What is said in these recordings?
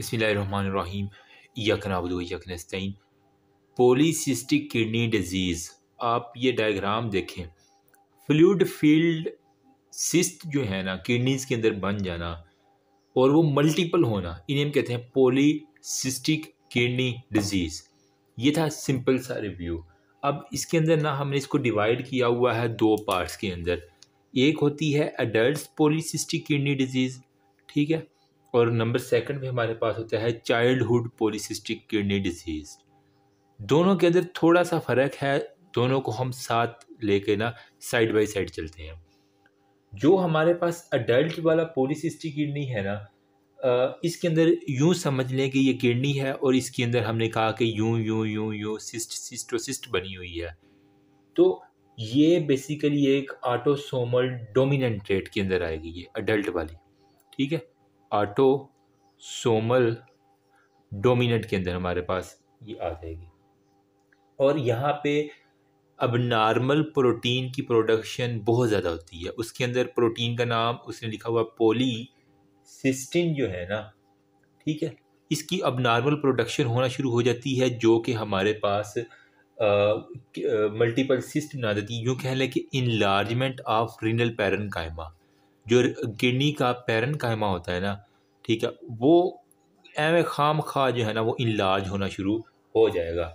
बसमीम यकनाबदोकनस्तीन पोलीसिस्टिक kidney disease आप ये डायग्राम देखें फ्लूड फील्ड सिस्ट जो है ना किडनीज़ के अंदर बन जाना और वो मल्टीपल होना इन्हें हम कहते हैं पोलीसिस्टिक किडनी डिज़ीज़ ये था सिंपल सा रिव्यू अब इसके अंदर ना हमने इसको डिवाइड किया हुआ है दो पार्ट्स के अंदर एक होती है अडल्ट पोलीसिस्टिक किडनी डिज़ीज़ ठीक है और नंबर सेकंड में हमारे पास होता है चाइल्डहुड पोलिसिस्टिक किडनी डिजीज़ दोनों के अंदर थोड़ा सा फ़र्क है दोनों को हम साथ लेके ना साइड बाय साइड चलते हैं जो हमारे पास अडल्ट वाला पोलिसिस्टिक किडनी है ना इसके अंदर यूँ समझ लें कि ये किडनी है और इसके अंदर हमने कहा कि यूँ यूँ यूँ यूँ सिस्ट सिस्टोसिस्ट बनी हुई है तो ये बेसिकली एक ऑटोसोमल डोमिनेंट रेट के अंदर आएगी ये अडल्ट वाली ठीक है ऑटो सोमल डोमिनेंट के अंदर हमारे पास ये आ जाएगी और यहाँ पे अब नॉर्मल प्रोटीन की प्रोडक्शन बहुत ज़्यादा होती है उसके अंदर प्रोटीन का नाम उसने लिखा हुआ पोली सिस्टिन जो है ना ठीक है इसकी अब नॉर्मल प्रोडक्शन होना शुरू हो जाती है जो कि हमारे पास मल्टीपल सिस्ट बना देती है यूँ कह लें कि इनलार्जमेंट ऑफ रिनल पैरन कायमा जो किडनी का पैरन कायमा होता है ना ठीक है वो एम खाम खा जो है ना वो इलाज होना शुरू हो जाएगा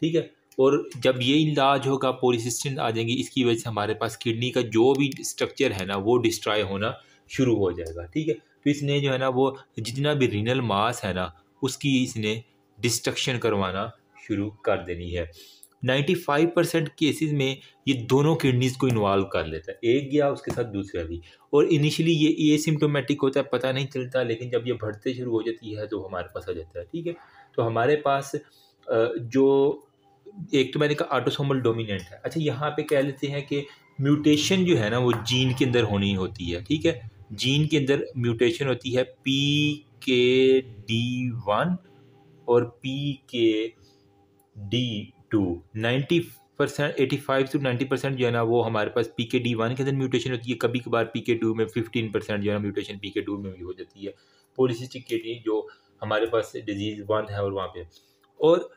ठीक है और जब ये इलाज होगा पोलिसिस्टेंट आ जाएंगी इसकी वजह से हमारे पास किडनी का जो भी स्ट्रक्चर है ना वो डिस्ट्रॉय होना शुरू हो जाएगा ठीक है तो इसने जो है ना वो जितना भी रीनल मास है ना उसकी इसने डिस्ट्रक्शन करवाना शुरू कर देनी है नाइन्टी फाइव परसेंट केसेज में ये दोनों किडनीज़ को इन्वॉल्व कर लेता है एक गया उसके साथ दूसरा भी और इनिशियली ये ए सिम्टोमेटिक होता है पता नहीं चलता लेकिन जब ये बढ़ते शुरू हो जाती है तो हमारे पास आ जाता है ठीक है तो हमारे पास जो एक तो मैंने कहा ऑटोसोमल डोमिनेंट है अच्छा यहाँ पे कह लेते हैं कि म्यूटेशन जो है ना वो जीन के अंदर होनी होती है ठीक है जीन के अंदर म्यूटेशन होती है पी के डी वन और P K D two ninety percent eighty five to ninety percent जो है ना वो हमारे पास पी के डी वन के अंदर म्यूटेशन होती है कभी कभार पी के टू में फिफ्टीन परसेंट जो है ना म्यूटेशन पी के टू में भी हो जाती है पोलिसिस्टिक किडनी जो हमारे पास डिजीज़ वन है और वहाँ पे और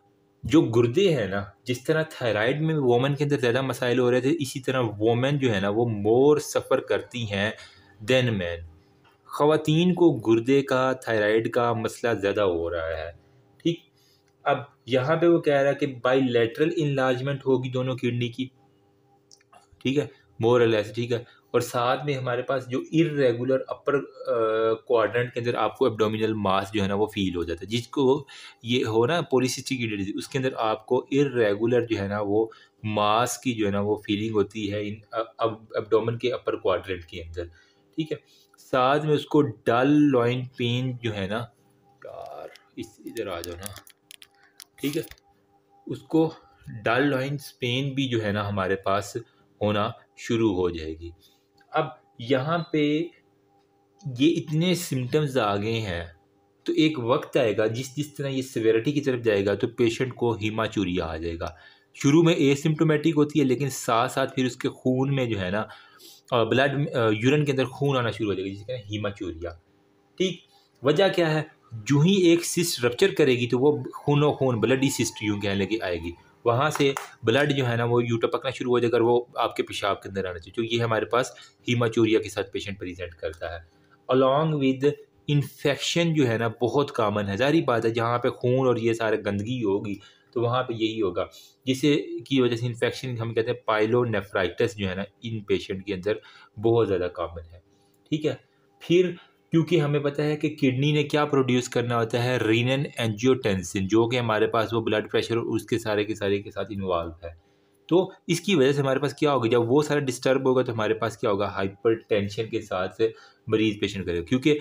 जो गुर्दे हैं ना जिस तरह थायराइड में वोमेन के अंदर ज़्यादा मसाइल हो रहे थे इसी तरह वोमेन जो है ना वो मोर सफ़र करती हैं देन मैन ख़वातीन को गुर्दे का थायराइड का मसला ज़्यादा हो रहा है अब यहाँ पे वो कह रहा है कि बाई लेटरल इन्लाजमेंट होगी दोनों किडनी की ठीक है मोरलेस ठीक है और साथ में हमारे पास जो इरेगुलर अपर क्वाड्रेंट के अंदर आपको एब्डोमिनल मास जो है ना वो फील हो जाता है जिसको ये हो ना पोलिसिस्टिक किडनी डिजीज उसके अंदर आपको इरेगुलर जो है ना वो मास की जो है ना वो फीलिंग होती है इन एब्डोमन के अपर क्वाड्रेंट के अंदर ठीक है साथ में उसको डल लॉइन पेन जो है ना यार इस इधर आ जाओ ना ठीक है उसको डाल लाइन पेन भी जो है ना हमारे पास होना शुरू हो जाएगी अब यहाँ पे ये इतने सिम्टम्स आ गए हैं तो एक वक्त आएगा जिस जिस तरह ये सिवेरिटी की तरफ जाएगा तो पेशेंट को हीमाचूरिया आ जाएगा शुरू में एसिम्टोमेटिक होती है लेकिन साथ साथ फिर उसके खून में जो है ना ब्लड यूरिन के अंदर खून आना शुरू हो जाएगा जिसका हीमाचूरिया ठीक वजह क्या है जो ही एक सिस्ट रप्चर करेगी तो वो खूनो खून ब्लडी सिस्ट यूँ कहने लगी आएगी वहाँ से ब्लड जो है ना वो यूटा पकना शुरू हो जाए अगर वो आपके पेशाब के अंदर आना चाहिए तो ये हमारे पास हीमाचूरिया के साथ पेशेंट प्रेजेंट करता है अलॉन्ग विद इन्फेक्शन जो है ना बहुत कामन है जारी बात है जहाँ पे खून और ये सारा गंदगी होगी तो वहाँ पे यही होगा जिसे की वजह से इन्फेक्शन हम कहते हैं पाइलोनेफ्राइटस जो है ना इन पेशेंट के अंदर बहुत ज़्यादा कामन है ठीक है फिर क्योंकि हमें पता है कि किडनी ने क्या प्रोड्यूस करना होता है रीनन एंजियोटेंसिन जो कि हमारे पास वो ब्लड प्रेशर और उसके सारे के सारे के साथ इन्वॉल्व है तो इसकी वजह से हमारे पास क्या होगा जब वो सारा डिस्टर्ब होगा तो हमारे पास क्या होगा हाइपर टेंशन के साथ से मरीज पेशेंट करेगा क्योंकि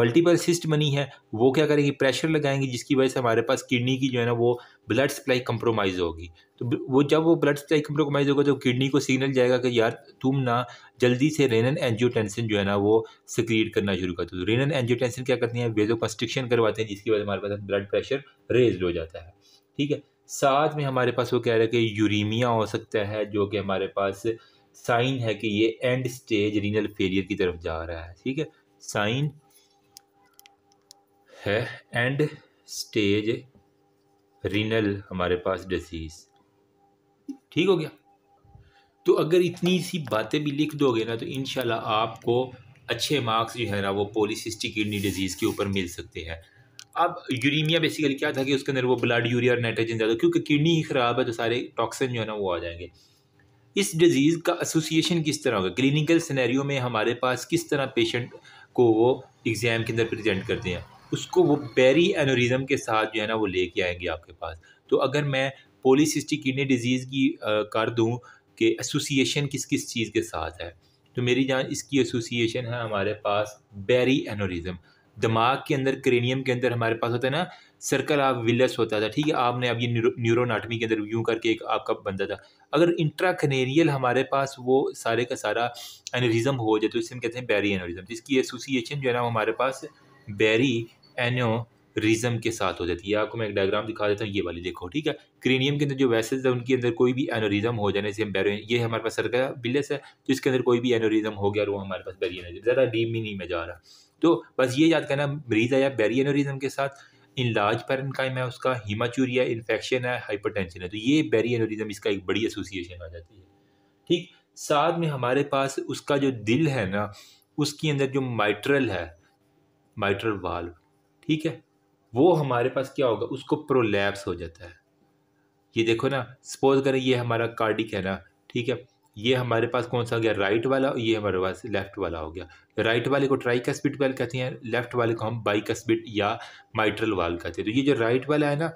मल्टीपल सिस्ट बनी है वो क्या करेगी प्रेशर लगाएंगी जिसकी वजह से हमारे पास किडनी की जो है ना वो ब्लड सप्लाई कंप्रोमाइज़ होगी तो वो जब वो ब्लड सप्लाई कंप्रोमाइज़ होगा तो किडनी को सिग्नल जाएगा कि यार तुम ना जल्दी से रेनन एंजियोटेंसन जो है ना वो सिक्रीट करना शुरू करते हो तो रेनन एंजियोटेंसन क्या करती है वेजो कंस्ट्रिक्शन करवाते हैं जिसकी वजह से हमारे पास ब्लड प्रेशर रेज हो जाता है ठीक है साथ में हमारे पास वो कह रहे हैं कि यूरीमिया हो सकता है जो कि हमारे पास साइन है कि ये एंड स्टेज रीनल फेलियर की तरफ जा रहा है ठीक है साइन है एंड स्टेज रीनल हमारे पास डिजीज ठीक हो गया तो अगर इतनी सी बातें भी लिख दोगे ना तो इनशाला आपको अच्छे मार्क्स जो है ना वो पोलिसिस्टिक किडनी डिजीज़ के ऊपर मिल सकते हैं अब यूरीमिया बेसिकली क्या था कि उसके अंदर वो ब्लड यूरिया और नाइट्रोजन ज़्यादा क्योंकि किडनी ही ख़राब है तो सारे टॉक्सिन जो है ना वो आ जाएंगे इस डिज़ीज़ का एसोसिएशन किस तरह होगा क्लिनिकल सिनेरियो में हमारे पास किस तरह पेशेंट को वो एग्ज़ाम के अंदर प्रेजेंट करते हैं उसको वो बेरी एनोरिज़म के साथ जो है ना वो लेके आएंगे आपके पास तो अगर मैं पोलिसिस्टिक किडनी डिजीज़ की आ, कर दूँ कि एसोसिएशन किस किस चीज़ के साथ है तो मेरी जान इसकी एसोसिएशन है हमारे पास बेरी एनोरिज़म दिमाग के अंदर क्रेनियम के अंदर हमारे पास होता है ना सर्कल ऑफ विलस होता था ठीक है आपने अब ये न्यूरोनाटमी के अंदर यूँ करके एक आपका बनता था अगर इंट्राकनेरियल हमारे पास वो सारे का सारा एनोरिज्म हो जाए तो इसे हम कहते हैं बैरी एनोरिज्म जिसकी एसोसिएशन जो है ना हमारे पास बैरी एनो के साथ हो जाती है आपको मैं एक डायग्राम दिखा देता हूँ ये वाली देखो ठीक है क्रेनियम के अंदर जो वैसेज है उनके अंदर कोई भी एनोरिज्म हो जाने से हम बैरो ये हमारे पास सरका विलस है तो इसके अंदर कोई भी एनोरिज्म हो गया और वो हमारे पास बैरी एनोरिज्म ज़्यादा डीप में नहीं मैं जा रहा तो बस ये याद करना मरीज़ आया बैरियनोरिज्म के साथ इन लार्ज कायम है उसका हिमाचूरिया इन्फेक्शन है हाइपर है तो ये बैरी इसका एक बड़ी एसोसिएशन आ जाती है ठीक साथ में हमारे पास उसका जो दिल है ना उसके अंदर जो माइट्रल है माइट्रल वाल्व ठीक है वो हमारे पास क्या होगा उसको प्रोलैप्स हो जाता है ये देखो ना सपोज करें ये हमारा कार्डिक है ना ठीक है ये हमारे पास कौन सा हो गया राइट वाला और ये हमारे पास लेफ्ट वाला हो गया राइट वाले को ट्राई का वाल कहते हैं लेफ्ट वाले को हम बाई का या माइट्रल वाल कहते हैं तो ये जो राइट वाला है ना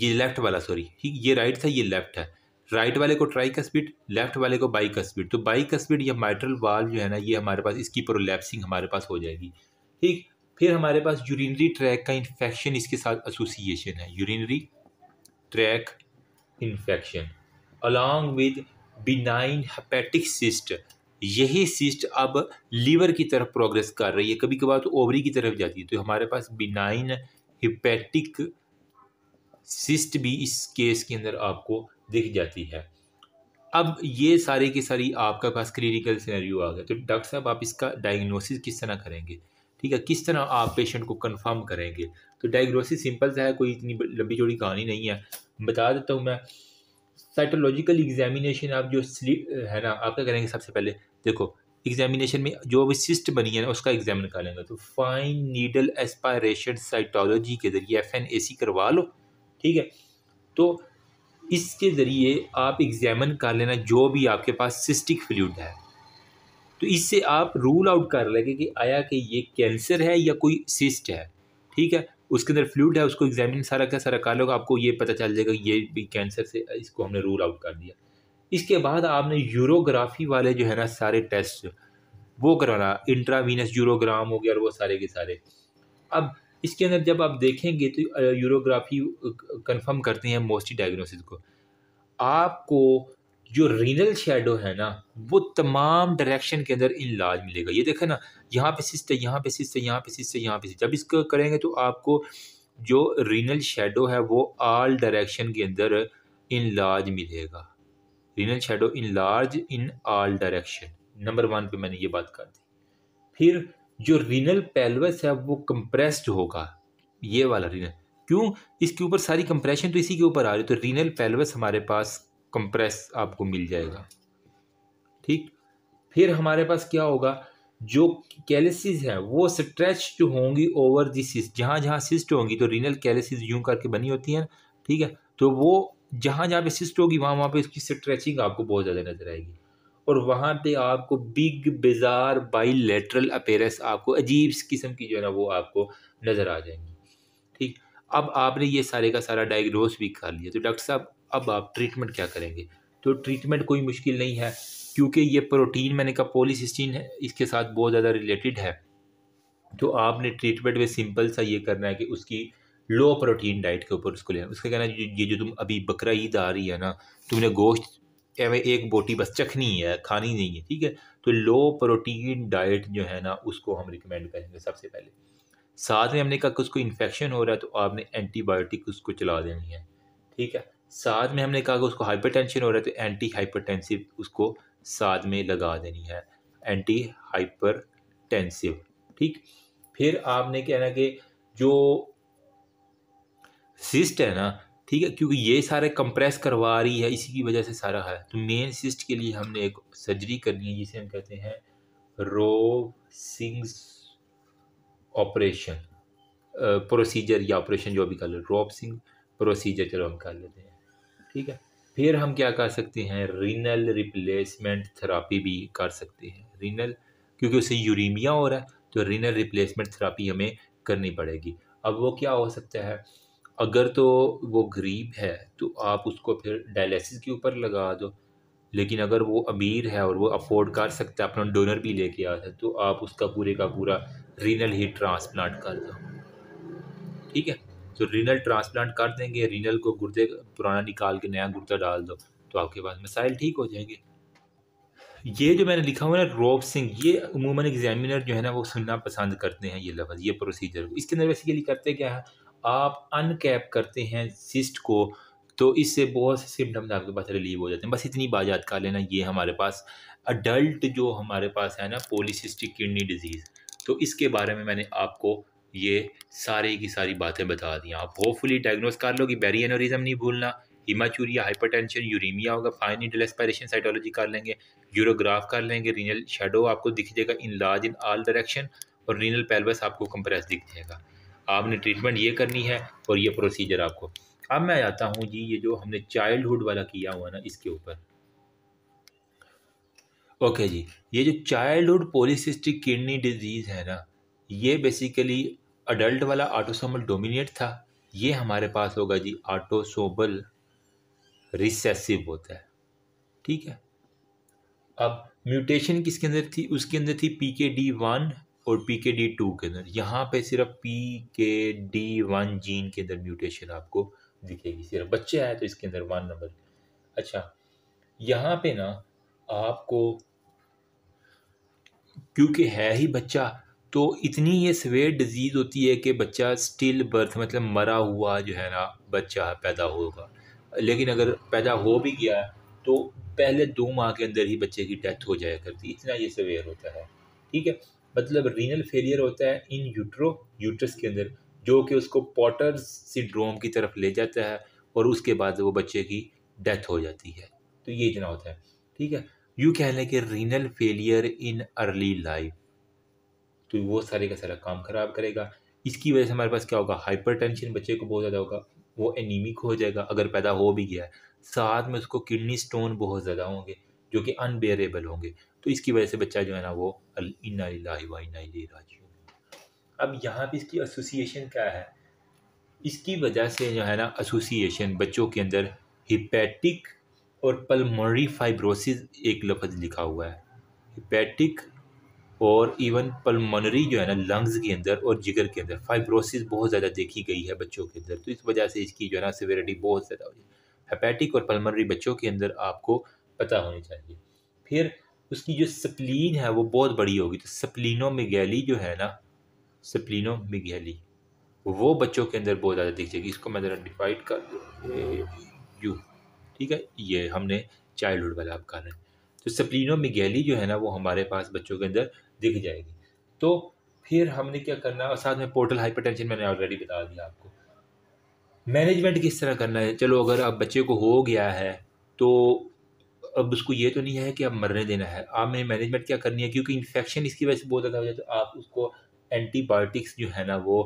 ये लेफ्ट वाला सॉरी ये राइट था ये लेफ्ट है राइट वाले को ट्राई का स्पीड लेफ्ट वाले को बाई का स्पीड तो बाई का स्पीड या माइट्रल वाल जो है ना ये हमारे पास इसकी प्रोलैप्सिंग हमारे पास हो जाएगी ठीक फिर हमारे पास यूरिनरी ट्रैक का इन्फेक्शन इसके साथ एसोसिएशन है urinary tract infection along with benign hepatic cyst यही सिस्ट अब लीवर की तरफ प्रोग्रेस कर रही है कभी कभार तो ओवरी की तरफ जाती है तो हमारे पास बिनाइन हिपेटिक सिस्ट भी इस केस के अंदर आपको दिख जाती है अब ये सारे की सारी आपके पास क्लिनिकल सिनेरियो आ गया तो डॉक्टर साहब आप इसका डायग्नोसिस किस तरह करेंगे ठीक है किस तरह आप पेशेंट को कंफर्म करेंगे तो डायग्नोसिस सिंपल सा है कोई इतनी लंबी चौड़ी कहानी नहीं है बता देता हूँ मैं साइटोलॉजिकल एग्जामिनेशन आप जो स्लीप है ना आप क्या करेंगे सबसे पहले देखो एग्जामिनेशन में जो भी सिस्ट बनी है ना उसका एग्जाम निकालेंगे तो फाइन नीडल एस्पायरेशन साइटोलॉजी के ज़रिए एफ एन ए सी करवा लो ठीक है तो इसके ज़रिए आप एग्जामिन कर लेना जो भी आपके पास सिस्टिक फ्लूड है तो इससे आप रूल आउट कर लेंगे कि आया कि ये कैंसर है या कोई सिस्ट है ठीक है उसके अंदर फ्लूड है उसको एग्जामिन सारा का सारा कर लोगे आपको ये पता चल जाएगा ये भी कैंसर से इसको हमने रूल आउट कर दिया इसके बाद आपने यूरोग्राफी वाले जो है ना सारे टेस्ट वो कराना इंट्रावीनस यूरोग्राम हो गया और वो सारे के सारे अब इसके अंदर जब आप देखेंगे तो यूरोग्राफी कंफर्म करते हैं मोस्टली डायग्नोसिस को आपको जो रीनल शेडो है ना वो तमाम डायरेक्शन के अंदर इन लाज मिलेगा ये देखें ना यहाँ पे सिस्ट है यहाँ पे सिस्ट है यहाँ पे सिस्ट है यहाँ पे सिस्ट जब इसको करेंगे तो आपको जो रीनल शेडो है वो आल डायरेक्शन के अंदर इन लाज मिलेगा renal shadow enlarge in all direction number one पे मैंने ये बात कर दी फिर जो रीनल पेलवस है वो कंप्रेस्ड होगा ये वाला रीनल क्यों इसके ऊपर सारी कंप्रेशन तो इसी के ऊपर आ रही है तो रीनल पेलवस हमारे पास कंप्रेस आपको मिल जाएगा ठीक फिर हमारे पास क्या होगा जो कैलिसिस है वो जो होंगी ओवर दी सिस्ट जहाँ जहाँ सिस्ट होंगी तो रीनल कैलिसिस यूं करके बनी होती है ठीक है तो वो जहाँ जहाँ पे सिस्ट होगी वहाँ वहाँ पे उसकी स्ट्रेचिंग आपको बहुत ज़्यादा नज़र आएगी और वहाँ पे आपको बिग बेजार बाई लेटरल अपेरेंस आपको अजीब किस्म की जो है ना वो आपको नज़र आ जाएंगी ठीक अब आपने ये सारे का सारा डायग्नोस भी कर लिया तो डॉक्टर साहब अब आप ट्रीटमेंट क्या करेंगे तो ट्रीटमेंट कोई मुश्किल नहीं है क्योंकि ये प्रोटीन मैंने कहा पोलिसिस्टीन है इसके साथ बहुत ज़्यादा रिलेटेड है तो आपने ट्रीटमेंट में सिंपल सा ये करना है कि उसकी लो प्रोटीन डाइट के ऊपर उसको लेना उसका कहना है ये जो तुम अभी बकरा ईद आ रही है ना तुमने गोश्त एवं एक बोटी बस चखनी है खानी नहीं है ठीक है तो लो प्रोटीन डाइट जो है ना उसको हम रिकमेंड करेंगे सबसे पहले साथ में हमने कहा कि उसको इन्फेक्शन हो रहा है तो आपने एंटीबायोटिक उसको चला देनी है ठीक है साथ में हमने कहा कि उसको हाइपर हो रहा है तो एंटी हाइपर उसको साथ में लगा देनी है एंटी हाइपर ठीक फिर आपने कहना कि जो सिस्ट है ना ठीक है क्योंकि ये सारे कंप्रेस करवा रही है इसी की वजह से सारा है तो मेन सिस्ट के लिए हमने एक सर्जरी करनी है जिसे हम कहते हैं रो सिंग्स ऑपरेशन प्रोसीजर या ऑपरेशन जो भी कर ले रोप सिंग प्रोसीजर चलो हम कर लेते हैं ठीक है फिर हम क्या कर सकते हैं रीनल रिप्लेसमेंट थेरापी भी कर सकते हैं रीनल क्योंकि उसे यूरीमिया हो रहा है तो रीनल रिप्लेसमेंट थेरापी हमें करनी पड़ेगी अब वो क्या हो सकता है अगर तो वो गरीब है तो आप उसको फिर डायलिसिस के ऊपर लगा दो लेकिन अगर वो अमीर है और वो अफोर्ड कर सकता है अपना डोनर भी लेके आता है तो आप उसका पूरे का पूरा रीनल ही ट्रांसप्लांट कर दो ठीक है तो रीनल ट्रांसप्लांट कर देंगे रीनल को गुर्दे पुराना निकाल के नया गुर्दा डाल दो तो आपके पास मिसाइल ठीक हो जाएंगे ये जो मैंने लिखा हुआ है ना रोब सिंह ये अमूमन एग्जामिनर जो है ना वो सुनना पसंद करते हैं ये लफ्ज़ ये प्रोसीजर इसके अंदर ये करते क्या है आप अनकैप करते हैं सिस्ट को तो इससे बहुत से सिम्टम्स आपके पास रिलीव हो जाते हैं बस इतनी बात याद कर लेना ये हमारे पास अडल्ट जो हमारे पास है ना पोलिसिस्टिक किडनी डिजीज़ तो इसके बारे में मैंने आपको ये सारी की सारी बातें बता दी आप होपफुली डायग्नोस कर लो कि बैरियनोरिज्म नहीं भूलना हिमाचूरिया हाइपरटेंशन यूरीमिया होगा फाइन इंडल एस्पायरेशन साइटोलॉजी कर लेंगे यूरोग्राफ कर लेंगे रीनल शेडो आपको दिख जाएगा enlarge in all direction और रीनल पेल्वस आपको कंप्रेस दिख जाएगा आपने ट्रीटमेंट ये करनी है और ये प्रोसीजर आपको अब मैं आता हूँ जी ये जो हमने चाइल्डहुड वाला किया हुआ ना इसके ऊपर ओके जी ये जो चाइल्डहुड पोलिसिस्टिक किडनी डिजीज़ है ना ये बेसिकली अडल्ट वाला ऑटोसोमल डोमिनेट था ये हमारे पास होगा जी ऑटोसोबल रिसेसिव होता है ठीक है अब म्यूटेशन किसके अंदर थी उसके अंदर थी पी के डी वन और पी के डी टू के अंदर यहाँ पे सिर्फ P K D one gene के अंदर म्यूटेशन आपको दिखेगी सिर्फ बच्चे आए तो इसके अंदर वन नंबर अच्छा यहाँ पे ना आपको क्योंकि है ही बच्चा तो इतनी ये सवेर डिज़ीज़ होती है कि बच्चा स्टिल बर्थ मतलब मरा हुआ जो है ना बच्चा पैदा होगा लेकिन अगर पैदा हो भी गया तो पहले दो माह के अंदर ही बच्चे की डेथ हो जाया करती इतना ये सवेयर होता है ठीक है मतलब रीनल फेलियर होता है इन यूट्रो यूट्रस के अंदर जो कि उसको पॉटर सिंड्रोम की तरफ ले जाता है और उसके बाद वो बच्चे की डेथ हो जाती है तो ये इतना होता है ठीक है यूँ कह लें कि renal failure in early life तो वो सारे का सारा काम ख़राब करेगा इसकी वजह से हमारे पास क्या होगा हाइपर टेंशन बच्चे को बहुत ज़्यादा होगा वो एनीमिक हो जाएगा अगर पैदा हो भी गया साथ में उसको किडनी स्टोन बहुत ज़्यादा होंगे जो कि अनबेरेबल होंगे तो इसकी वजह से बच्चा जो है ना वो इन्ना अब यहाँ पे इसकी एसोसिएशन क्या है इसकी वजह से जो है ना एसोसिएशन बच्चों के अंदर हिपैटिक और पलमोनरी फाइब्रोसिस एक लफ्ज़ लिखा हुआ है हिपैटिक और इवन पलमनरी जो है ना लंग्स के अंदर और जिगर के अंदर फाइब्रोसिस बहुत ज़्यादा देखी गई है बच्चों के अंदर तो इस वजह से इसकी जो है ना सिवेरिटी बहुत ज़्यादा हो है हेपेटिक और पलमनरी बच्चों के अंदर आपको पता होनी चाहिए फिर उसकी जो स्प्लीन है वो बहुत बड़ी होगी तो स्प्लिनो गैली जो है ना स्प्लिनो गैली वो बच्चों के अंदर बहुत ज़्यादा दिख जाएगी इसको मैं ज़रा डिफाइड कर यू ठीक है ये हमने चाइल्डहुड वाला आप कर रहे हैं तो स्प्लिनो जो है ना वो हमारे पास बच्चों के अंदर दिख जाएगी तो फिर हमने क्या करना और साथ में पोर्टल हाइपरटेंशन मैंने ऑलरेडी बता दिया आपको मैनेजमेंट किस तरह करना है चलो अगर आप बच्चे को हो गया है तो अब उसको ये तो नहीं है कि अब मरने देना है आप आपने मैनेजमेंट क्या करनी है क्योंकि इन्फेक्शन इसकी वजह से बहुत ज़्यादा हो जाए तो आप उसको एंटीबायोटिक्स जो है ना वो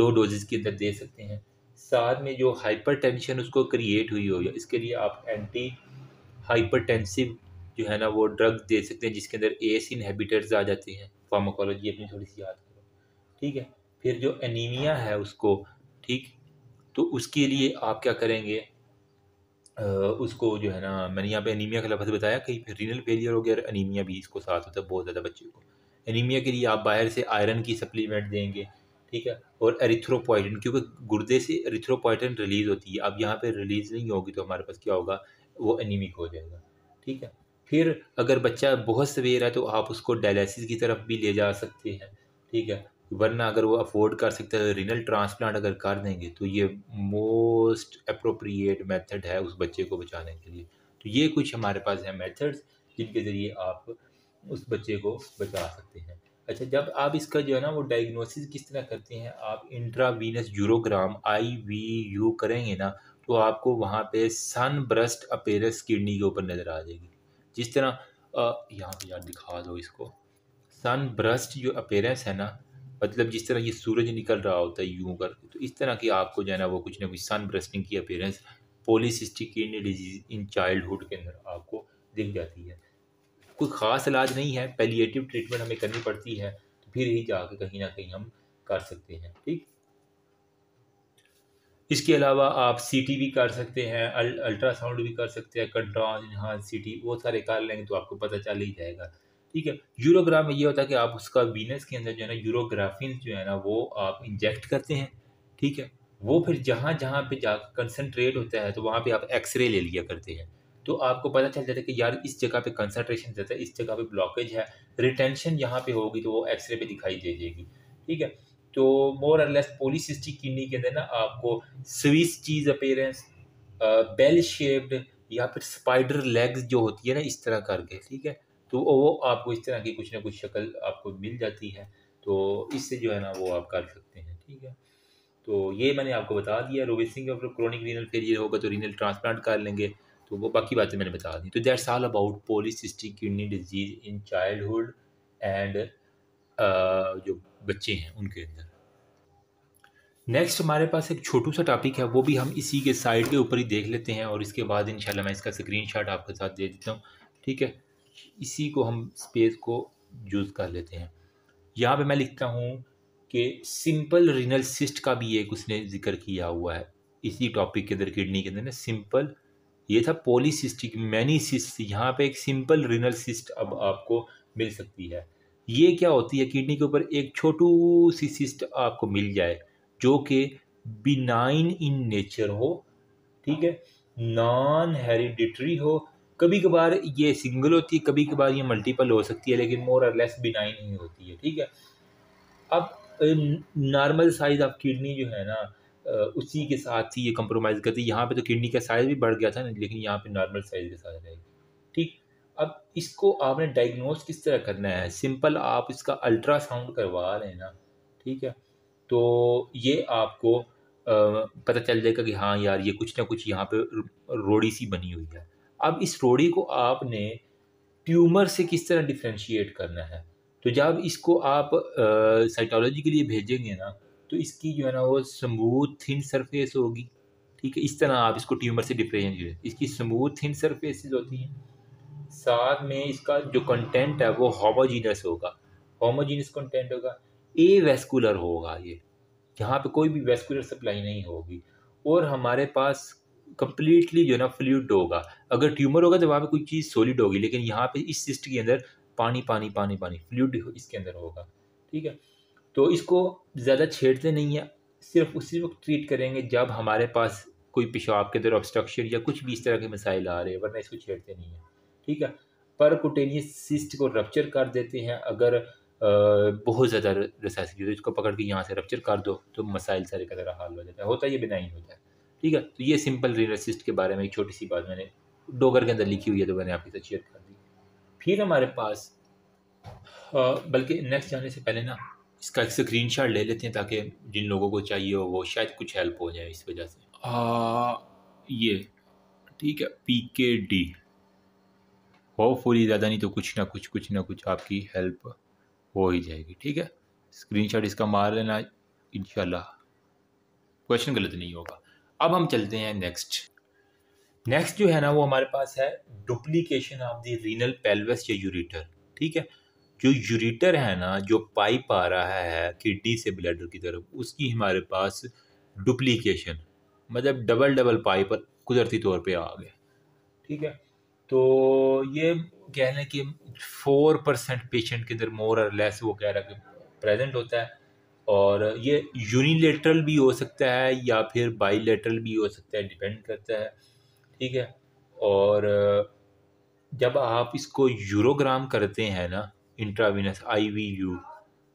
लो डोजेज के अंदर दे सकते हैं साथ में जो हाइपरटेंशन उसको क्रिएट हुई हो इसके लिए आप एंटी हाइपरटेंसिव जो है ना वो ड्रग दे सकते हैं जिसके अंदर एस इनहेबिटर्स आ जाते हैं फार्माकोलॉजी अपनी थोड़ी सी याद करो ठीक है फिर जो एनीमिया है उसको ठीक तो उसके लिए आप क्या करेंगे आ, उसको जो है ना मैंने यहाँ पे एनीमिया का लफ्ज़ बताया कहीं फिर रीनल फेलियर हो गया और एनीमिया भी इसको साथ होता है बहुत ज़्यादा बच्चे को एनीमिया के लिए आप बाहर से आयरन की सप्लीमेंट देंगे ठीक है और एरिथ्रोपोइटिन क्योंकि गुर्दे से एरिथ्रोपोइटिन रिलीज़ होती है अब यहाँ पे रिलीज़ नहीं होगी तो हमारे पास क्या होगा वो एनीमिक हो जाएगा ठीक है फिर अगर बच्चा बहुत सवेर है तो आप उसको डायलिसिस की तरफ भी ले जा सकते हैं ठीक है वरना अगर वो अफोर्ड कर सकते हैं रिनल ट्रांसप्लांट अगर कर देंगे तो ये मोस्ट अप्रोप्रिएट मेथड है उस बच्चे को बचाने के लिए तो ये कुछ हमारे पास है मेथड्स जिनके ज़रिए आप उस बच्चे को बचा सकते हैं अच्छा जब आप इसका जो है ना वो डायग्नोसिस किस तरह करते हैं आप intravenous urogram I V U करेंगे ना तो आपको वहाँ पे सन ब्रस्ट अपेरस किडनी के ऊपर नज़र आ जाएगी जिस तरह यहाँ पे यार दिखा दो इसको सन ब्रस्ट जो अपेरेंस है ना मतलब जिस तरह ये सूरज निकल रहा होता है यूं करके तो इस तरह की आपको जो है ना वो कुछ ना कुछ सन ब्रस्टिंग की appearance polycystic kidney disease in childhood के अंदर आपको दिख जाती है कोई ख़ास इलाज नहीं है पेलिएटिव ट्रीटमेंट हमें करनी पड़ती है तो फिर ही जाके कहीं ना कहीं हम कर सकते हैं ठीक इसके अलावा आप सीटी भी कर सकते हैं अल, अल्ट्रासाउंड भी कर सकते हैं कंट्रास यहाँ सीटी वो सारे कर लेंगे तो आपको पता चल ही जाएगा ठीक है यूरोग्राफ में ये होता है कि आप उसका वीनस के अंदर जो है ना यूरोग्राफिन जो है ना वो आप इंजेक्ट करते हैं ठीक है वो फिर जहाँ जहाँ पे जा कंसनट्रेट होता है तो वहाँ पे आप एक्सरे ले लिया करते हैं तो आपको पता चल जाता है कि यार इस जगह पे कंसनट्रेशन रहता है इस जगह पे ब्लॉकेज है रिटेंशन यहाँ पे होगी तो वो एक्सरे पे दिखाई दे जाएगी ठीक है तो मोर और लेस पोलिसिस्टिक किडनी के अंदर ना आपको Swiss cheese appearance bell shaped या फिर स्पाइडर लेग्स जो होती है ना इस तरह करके ठीक है तो वो आपको इस तरह की कुछ ना कुछ शक्ल आपको मिल जाती है तो इससे जो है ना वो आप कर सकते हैं ठीक है तो ये मैंने आपको बता दिया रोबेसिंग अगर क्रोनिक रीनल फेलियर होगा तो रीनल ट्रांसप्लांट कर लेंगे तो वो बाकी बातें मैंने बता दी तो that's all about polycystic kidney disease in childhood and जो बच्चे हैं उनके अंदर नेक्स्ट हमारे पास एक छोटू सा टॉपिक है वो भी हम इसी के साइड के ऊपर ही देख लेते हैं और इसके बाद इंशाल्लाह मैं इसका स्क्रीनशॉट आपके साथ दे देता हूँ ठीक है इसी को हम स्पेस को यूज़ कर लेते हैं यहाँ पे मैं लिखता हूँ कि सिंपल रिनल सिस्ट का भी एक उसने जिक्र किया हुआ है इसी टॉपिक के अंदर किडनी के अंदर ना सिंपल ये था पोलिसिस्टिक मैनी सिस्ट यहाँ पे एक सिंपल रिनल सिस्ट अब आपको मिल सकती है ये क्या होती है किडनी के ऊपर एक छोटू सी सिस्ट आपको मिल जाए जो कि बिनाइन इन नेचर हो ठीक है नॉन हेरिडिटरी हो कभी कभार ये सिंगल होती है कभी कभार ये मल्टीपल हो सकती है लेकिन मोर और लेस बिनाइन ही होती है ठीक है अब नॉर्मल साइज़ ऑफ किडनी जो है ना उसी के साथ ही ये कंप्रोमाइज़ करती है यहाँ पे तो किडनी का साइज़ भी बढ़ गया था ना लेकिन यहाँ पे नॉर्मल साइज़ के साथ रहेगी अब इसको आपने डायग्नोज किस तरह करना है सिंपल आप इसका अल्ट्रासाउंड करवा रहे हैं ना ठीक है तो ये आपको पता चल जाएगा कि हाँ यार ये कुछ ना कुछ यहाँ पे रोड़ी सी बनी हुई है अब इस रोड़ी को आपने ट्यूमर से किस तरह डिफ्रेंशिएट करना है तो जब इसको आप साइटोलॉजी के लिए भेजेंगे ना तो इसकी जो है ना वो स्मूथ थिन सरफेस होगी ठीक है इस तरह आप इसको ट्यूमर से डिफ्रेंशिएट इसकी स्मूथ थिन सरफेसेस होती हैं साथ में इसका जो कंटेंट है वो होमोजीनस होगा होमोजीनस कंटेंट होगा ए वेस्कुलर होगा ये यहाँ पे कोई भी वेस्कुलर सप्लाई नहीं होगी और हमारे पास कम्प्लीटली जो है ना फ्लूड होगा अगर ट्यूमर होगा तो वहाँ पे कोई चीज़ सॉलिड होगी लेकिन यहाँ पे इस सिस्ट के अंदर पानी पानी पानी पानी फ्लूड इसके अंदर होगा ठीक है तो इसको ज़्यादा छेड़ते नहीं है सिर्फ उसी वक्त ट्रीट करेंगे जब हमारे पास कोई पेशाब के अंदर ऑब्स्ट्रक्शन या कुछ भी इस तरह के मसाइल आ रहे हैं वरना इसको छेड़ते नहीं है ठीक है परकुटेनियस सिस्ट को रप्चर कर देते हैं अगर बहुत ज़्यादा रसाइस की उसको पकड़ के यहाँ से रप्चर कर दो तो मसाइल सारे का तरह हाल हो जाता है होता है ये बिना ही होता है ठीक है तो ये सिंपल रीनल सिस्ट के बारे में एक छोटी सी बात मैंने डोगर के अंदर लिखी हुई है तो मैंने आपके साथ शेयर कर दी फिर हमारे पास बल्कि नेक्स्ट जाने से पहले ना इसका एक स्क्रीन शॉट ले लेते हैं ताकि जिन लोगों को चाहिए हो वो शायद कुछ हेल्प हो जाए इस वजह से आ, ये ठीक है पी के डी होपफुली ज़्यादा नहीं तो कुछ ना कुछ कुछ ना कुछ आपकी हेल्प हो ही जाएगी ठीक है स्क्रीनशॉट इसका मार लेना इन क्वेश्चन गलत नहीं होगा अब हम चलते हैं नेक्स्ट नेक्स्ट जो है ना वो हमारे पास है duplication of the renal pelvis या यूरिटर ठीक है जो यूरिटर है ना जो पाइप आ रहा है किडनी से ब्लैडर की तरफ उसकी हमारे पास डुप्लीकेशन मतलब डबल डबल पाइप कुदरती तौर पे आ गया ठीक है तो ये कह लें कि फोर परसेंट पेशेंट के अंदर मोर और लेस वो कह रहा कि प्रेजेंट होता है और ये यूनिलेटरल भी हो सकता है या फिर बाईलेटरल भी हो सकता है डिपेंड करता है ठीक है और जब आप इसको यूरोग्राम करते हैं ना इंट्राविनस आईवीयू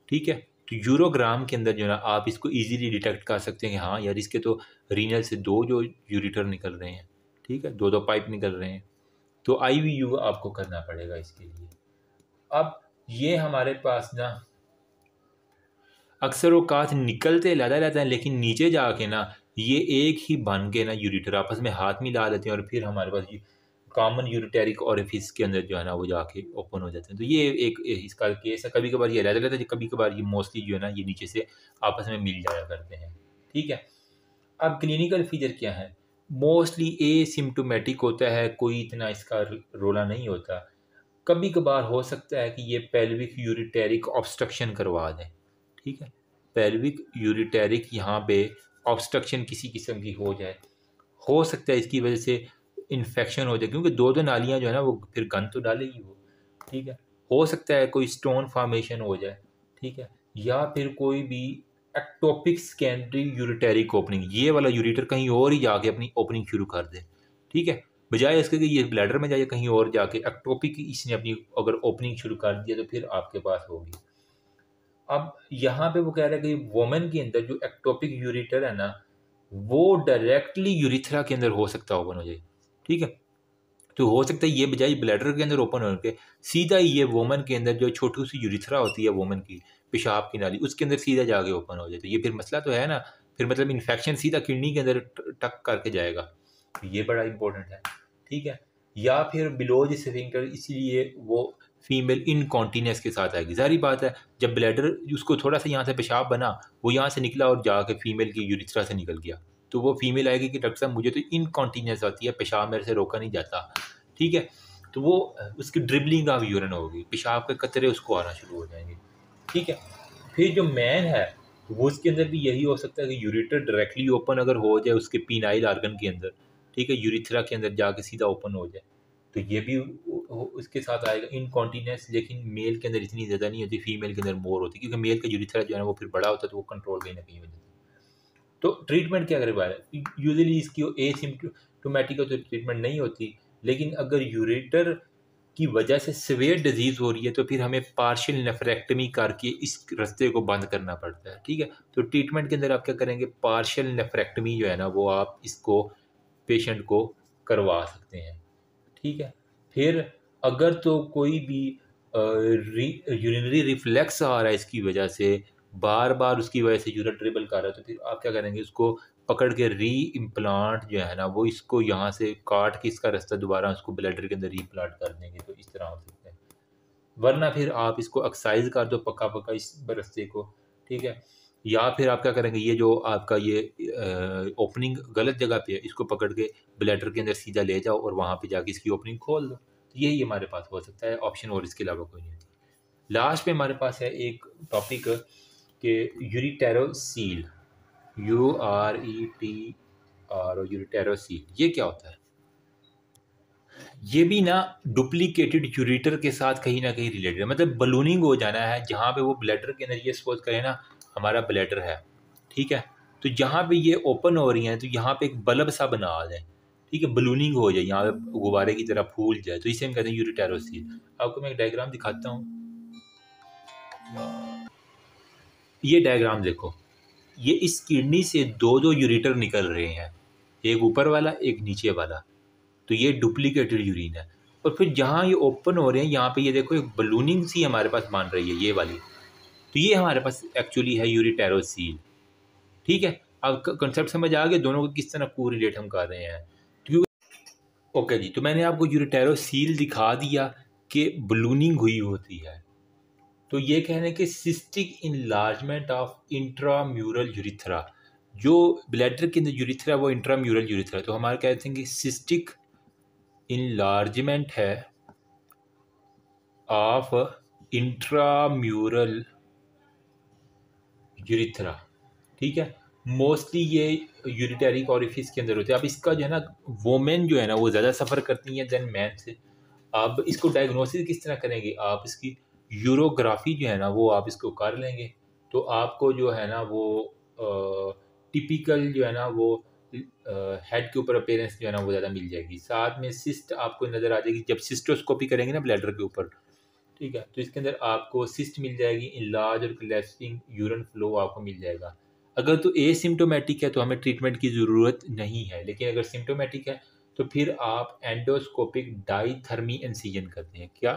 ठीक है तो यूरोग्राम के अंदर जो ना आप इसको इजीली डिटेक्ट कर सकते हैं कि हाँ यार इसके तो रीनल से दो जो यूरिटर निकल रहे हैं ठीक है दो दो पाइप निकल रहे हैं तो आई वी यू आपको करना पड़ेगा इसके लिए अब ये हमारे पास ना अक्सर वो औकात निकलते लादा रहते हैं लेकिन नीचे जाके ना ये एक ही बन के ना यूरिटर आपस में हाथ मिला लेते हैं और फिर हमारे पास ये कॉमन यूरिटेरिक फिस के अंदर जो है ना वो जाके ओपन हो जाते हैं तो ये एक इसका केस है कभी कभार ये लादा रहता है कभी कभार ये मोस्टली जो है ना ये नीचे से आपस में मिल जाया करते हैं ठीक है अब क्लिनिकल फीचर क्या है मोस्टली ए सिम्टोमेटिक होता है कोई इतना इसका रोला नहीं होता कभी कभार हो सकता है कि ये पेल्विक यूरिटेरिक ऑब्स्ट्रक्शन करवा दें ठीक है पेल्विक यूरिटेरिक यहाँ पे ऑब्स्ट्रक्शन किसी किस्म की हो जाए हो सकता है इसकी वजह से इन्फेक्शन हो जाए क्योंकि दो दो नालियाँ जो है ना वो फिर गंद तो डालेगी वो ठीक है हो सकता है कोई स्टोन फॉर्मेशन हो जाए ठीक है या फिर कोई भी एक्टोपिक सेकेंडरी यूरिटेरिक ओपनिंग ये वाला यूरिटर कहीं और ही जाके अपनी ओपनिंग शुरू कर दे ठीक है बजाय इसके कि ये ब्लैडर में जाए कहीं और जाके एक्टोपिक इसने अपनी अगर ओपनिंग शुरू कर दिया तो फिर आपके पास होगी अब यहाँ पे वो कह रहे हैं कि वोमेन के अंदर जो एक्टोपिक यूरिटर है ना वो डायरेक्टली यूरिथ्रा के अंदर हो सकता ओपन हो जाए ठीक है तो हो सकता है ये बजाय ब्लैडर के अंदर ओपन होकर सीधा ये वोमेन के अंदर जो छोटी सी यूरिथ्रा होती है वोमेन की पेशाब की नाली उसके अंदर सीधा जाके ओपन हो जाए तो ये फिर मसला तो है ना फिर मतलब इन्फेक्शन सीधा किडनी के अंदर टक करके जाएगा तो ये बड़ा इंपॉर्टेंट है ठीक है या फिर बिलो दिंकर इसलिए वो फीमेल इनकॉन्टीन्यूस के साथ आएगी जारी बात है जब ब्लैडर उसको थोड़ा सा यहाँ से पेशाब बना वो यहाँ से निकला और जाके फीमेल की यूरिथ्रा से निकल गया तो वो फीमेल आएगी कि डॉक्टर साहब मुझे तो इनकॉन्टीन्यूस आती है पेशाब मेरे से रोका नहीं जाता ठीक है तो वो उसकी ड्रिबलिंग ऑफ यूरन होगी पेशाब के कतरे उसको आना शुरू हो जाएंगे ठीक है फिर जो मैन है वो उसके अंदर भी यही हो सकता है कि यूरिटर डायरेक्टली ओपन अगर हो जाए उसके पीनाइल आर्गन के अंदर ठीक है यूरिथ्रा के अंदर जाके सीधा ओपन हो जाए तो ये भी उसके साथ आएगा इनकॉन्टीनेंस लेकिन मेल के अंदर इतनी ज़्यादा नहीं होती फीमेल के अंदर मोर होती क्योंकि मेल का यूरिथ्रा जो है वो फिर बड़ा होता है तो वो कंट्रोल कहीं ना कहीं हो जाता तो ट्रीटमेंट क्या करवा है यूजली इसकी ए तो ट्रीटमेंट नहीं होती लेकिन अगर यूरेटर की वजह से सवेर डिजीज़ हो रही है तो फिर हमें पार्शियल नेफ्रेक्टमी करके इस रस्ते को बंद करना पड़ता है ठीक है तो ट्रीटमेंट के अंदर आप क्या करेंगे पार्शियल नेफ्रेक्टमी जो है ना वो आप इसको पेशेंट को करवा सकते हैं ठीक है फिर अगर तो कोई भी यूरिनरी रिफ्लेक्स आ रहा है इसकी वजह से बार बार उसकी वजह से यूरन ट्रेबल कर रहा है तो फिर आप क्या करेंगे उसको पकड़ के री इम्प्लांट जो है ना वो इसको यहाँ से काट के इसका रास्ता दोबारा उसको ब्लडर के अंदर री इम्प्लांट कर देंगे तो इस तरह हो सकता है वरना फिर आप इसको एक्साइज कर दो पक्का पक्का इस रस्ते को ठीक है या फिर आप क्या करेंगे ये जो आपका ये ओपनिंग गलत जगह पे है इसको पकड़ के ब्लैडर के अंदर सीधा ले जाओ और वहाँ पे जाके इसकी ओपनिंग खोल दो तो यही हमारे पास हो सकता है ऑप्शन और इसके अलावा कोई नहीं लास्ट पे हमारे पास है एक टॉपिक के ureterocele U R E T और यूरिटेरोसी ये क्या होता है ये भी ना डुप्लीकेटेड यूरिटर के साथ कहीं ना कहीं रिलेटेड मतलब बलूनिंग हो जाना है जहाँ पे वो ब्लैडर के अंदर ये सपोज करें ना हमारा ब्लैडर है ठीक है तो जहाँ पे ये ओपन हो रही हैं तो यहाँ पे एक बल्ब सा बना दें ठीक है बलूनिंग हो जाए यहाँ पे गुब्बारे की तरह फूल जाए तो इसे हम कहते हैं यूरिटेरोसी आपको मैं एक डायग्राम दिखाता हूँ ये डायग्राम देखो ये इस किडनी से दो दो यूरिटर निकल रहे हैं एक ऊपर वाला एक नीचे वाला तो ये डुप्लीकेटेड यूरिन है और फिर जहाँ ये ओपन हो रहे हैं यहाँ पे ये देखो एक बलूनिंग सी हमारे पास मान रही है ये वाली तो ये हमारे पास एक्चुअली है यूरिटेरोसील ठीक है अब कंसेप्ट समझ आ गया दोनों को किस तरह को रिलेट हम कर रहे हैं ओके जी तो मैंने आपको यूरिटेरोसील दिखा दिया कि बलूनिंग हुई होती है तो ये कह रहे हैं कि cystic enlargement of intramural urethra जो ब्लैडर के अंदर यूरिथ्रा वो इंट्राम्यूरल यूरिथ्रा तो हमारे कहते हैं कि सिस्टिक इनलार्जमेंट है ऑफ इंट्राम्यूरल यूरिथ्रा ठीक है मोस्टली ये यूरिटेरिक ऑरिफिस के अंदर होते हैं अब इसका जो है ना वोमेन जो है ना वो ज़्यादा सफ़र करती हैं देन मैन से अब इसको डायग्नोसिस किस तरह करेंगे आप इसकी यूरोग्राफी जो है ना वो आप इसको कर लेंगे तो आपको जो है ना वो टिपिकल जो है ना वो हेड के ऊपर अपेयरेंस जो है ना वो ज़्यादा मिल जाएगी साथ में सिस्ट आपको नज़र आ जाएगी जब सिस्टोस्कोपी करेंगे ना ब्लैडर के ऊपर ठीक है तो इसके अंदर आपको सिस्ट मिल जाएगी इन लार्ज और क्लेसिंग यूरन फ्लो आपको मिल जाएगा अगर तो ए सिम्टोमेटिक है तो हमें ट्रीटमेंट की ज़रूरत नहीं है लेकिन अगर सिम्टोमेटिक है तो फिर आप एंडोस्कोपिक डाई थर्मी इंसीजन करते हैं क्या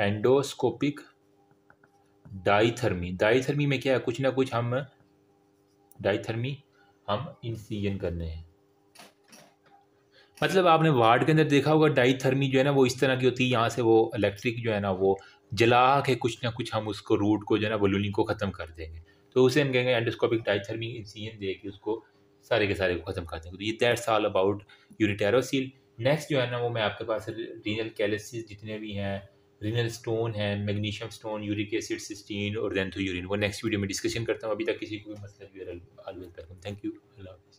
एंडोस्कोपिक डाइथर्मी डाइथर्मी में क्या है कुछ ना कुछ हम डाइथर्मी हम इंसीजन करने हैं मतलब आपने वार्ड के अंदर देखा होगा डाइथर्मी जो है ना वो इस तरह की होती है यहाँ से वो इलेक्ट्रिक जो है ना वो जला के कुछ ना कुछ हम उसको रूट को जो है ना बलूनिंग को ख़त्म कर देंगे तो उसे हम कहेंगे एंडोस्कोपिक डाइथर्मी इंसीजन दे के उसको सारे के सारे को ख़त्म कर देंगे तो ये that's all about ureterocele next जो है ना वो मैं आपके पास रीनल कैलिस जितने भी हैं रिनल स्टोन है magnesium stone uric acid cystine और यूरिन वो नेक्स्ट वीडियो में डिस्कशन करता हूँ अभी तक किसी को भी मसला थैंक यू अल्लाह